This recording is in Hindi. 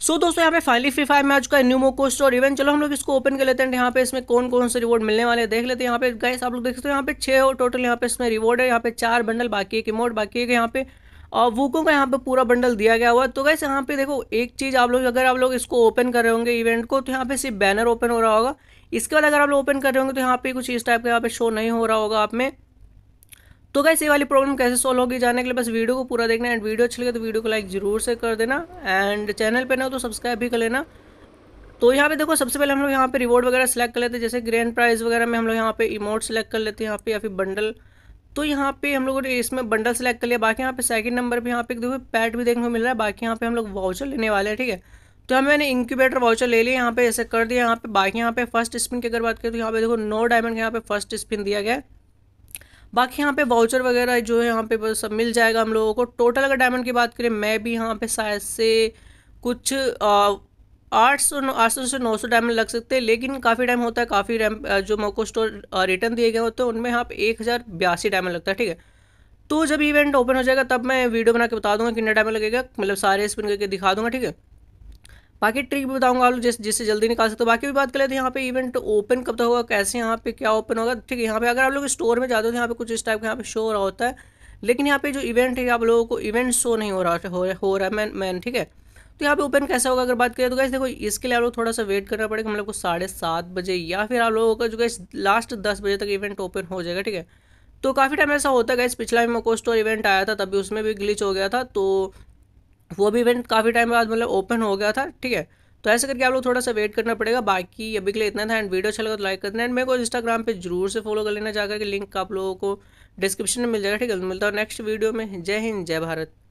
सो so, दोस्तों यहाँ पे फाइनली फ्री फायर में आ चुका है न्यू मोकोस्ट और इवेंट चलो हम लोग इसको ओपन कर लेते हैं यहाँ पे इसमें कौन कौन से रिवॉर्ड मिलने वाले हैं देख लेते हैं यहाँ पे गाइस आप लोग देख सकते हो यहाँ पे छह और टोटल यहाँ पे इसमें रिवॉर्ड है यहाँ पे चार बंडल बाकी एक इमोट बाकी एक यहाँ पे और वूकों का यहाँ पे पूरा बंडल दिया गया हुआ तो गैस यहाँ पे देखो एक चीज़ आप लोग अगर आप लोग इसको ओपन कर रहे होंगे इवेंट को तो यहाँ पे सिर्फ बैनर ओपन हो रहा होगा इसके बाद अगर आप लोग ओपन कर रहे होंगे तो यहाँ पे कुछ इस टाइप का यहाँ पे शो नहीं हो रहा होगा आप में तो गाइस ये वाली प्रॉब्लम कैसे सॉल्व होगी जाने के लिए बस वीडियो को पूरा देखना एंड वीडियो अच्छी लगे तो वीडियो को लाइक जरूर से कर देना एंड चैनल पर ना हो तो सब्सक्राइब भी कर लेना तो यहाँ पे देखो सबसे पहले हम लोग यहाँ पे रिवॉर्ड वगैरह सेलेक्ट कर लेते हैं जैसे ग्रैंड प्राइज वगैरह में हम लोग यहाँ पे इमोट सेलेक्ट कर लेते हैं यहाँ पे या फिर बंडल तो यहाँ पे हम लोग इसमें बंडल सेलेक्ट कर लिया बाकी यहाँ पे सेकंड नंबर पे यहाँ पे देखो पैट भी देखने को मिल रहा है बाकी यहाँ पे हम लोग वाउचर लेने वाले हैं ठीक है तो हमें मैंने इंक्यूबेटर वाउचर ले लिया यहाँ पे ऐसे कर दिया यहाँ पे बाकी यहाँ पे फर्स्ट स्पिन की अगर बात करें तो यहाँ पे देखो नो डायमंड यहाँ पे फर्स्ट स्पिन दिया गया है बाकी यहाँ पे वाउचर वगैरह जो है यहाँ पे बस सब मिल जाएगा हम लोगों को टोटल अगर डायमंड की बात करें मैं भी यहाँ पे शायद से कुछ आठ सौ आठ सौ से नौ सौ डायमंड लग सकते हैं लेकिन काफ़ी टाइम होता है काफ़ी जो मोको स्टोर रिटर्न दिए गए होते हैं उनमें यहाँ पे एक हज़ार बयासी डायमंड लगता है ठीक है तो जब इवेंट ओपन हो जाएगा तब मैं वीडियो बना के बता दूंगा कितना डायमंड लगेगा मतलब सारे स्पिन करके दिखा दूंगा ठीक है बाकी ट्रिक भी बताऊंगा आप लोग जिस जिससे जल्दी निकाल सकते हो बाकी भी बात कर लेते हैं यहाँ पे इवेंट ओपन कब तक होगा कैसे यहाँ पे क्या ओपन होगा ठीक है यहाँ पे अगर आप लोग स्टोर में जाते हो तो यहाँ पे कुछ इस टाइप का यहाँ पे शो हो रहा होता है लेकिन यहाँ पे जो इवेंट है आप लोगों को इवेंट शो नहीं हो रहा हो, हो रहा है मैन मैन ठीक है तो यहाँ पे ओपन कैसा होगा अगर बात करें तो गैस देखो इसके लिए आप लोग थोड़ा सा वेट करना पड़ेगा हम लोग मतलब को साढ़े सात बजे या फिर आप लोगों का जो गैस लास्ट दस बजे तक इवेंट ओपन हो जाएगा ठीक है तो काफ़ी टाइम ऐसा होता है गैस पिछला भी मोको स्टोर इवेंट आया था तभी उसमें भी ग्लिच हो गया था तो वो भी इवेंट काफ़ी टाइम बाद मतलब ओपन हो गया था ठीक है तो ऐसे करके आप लोग थोड़ा सा वेट करना पड़ेगा बाकी अभी के लिए इतना था एंड वीडियो अच्छा लगा तो लाइक कर देना एंड मेरे को इंस्टाग्राम पे जरूर से फॉलो कर लेना जाकर के लिंक आप लोगों को डिस्क्रिप्शन में मिल जाएगा ठीक है मिलता है नेक्स्ट वीडियो में जय हिंद जय भारत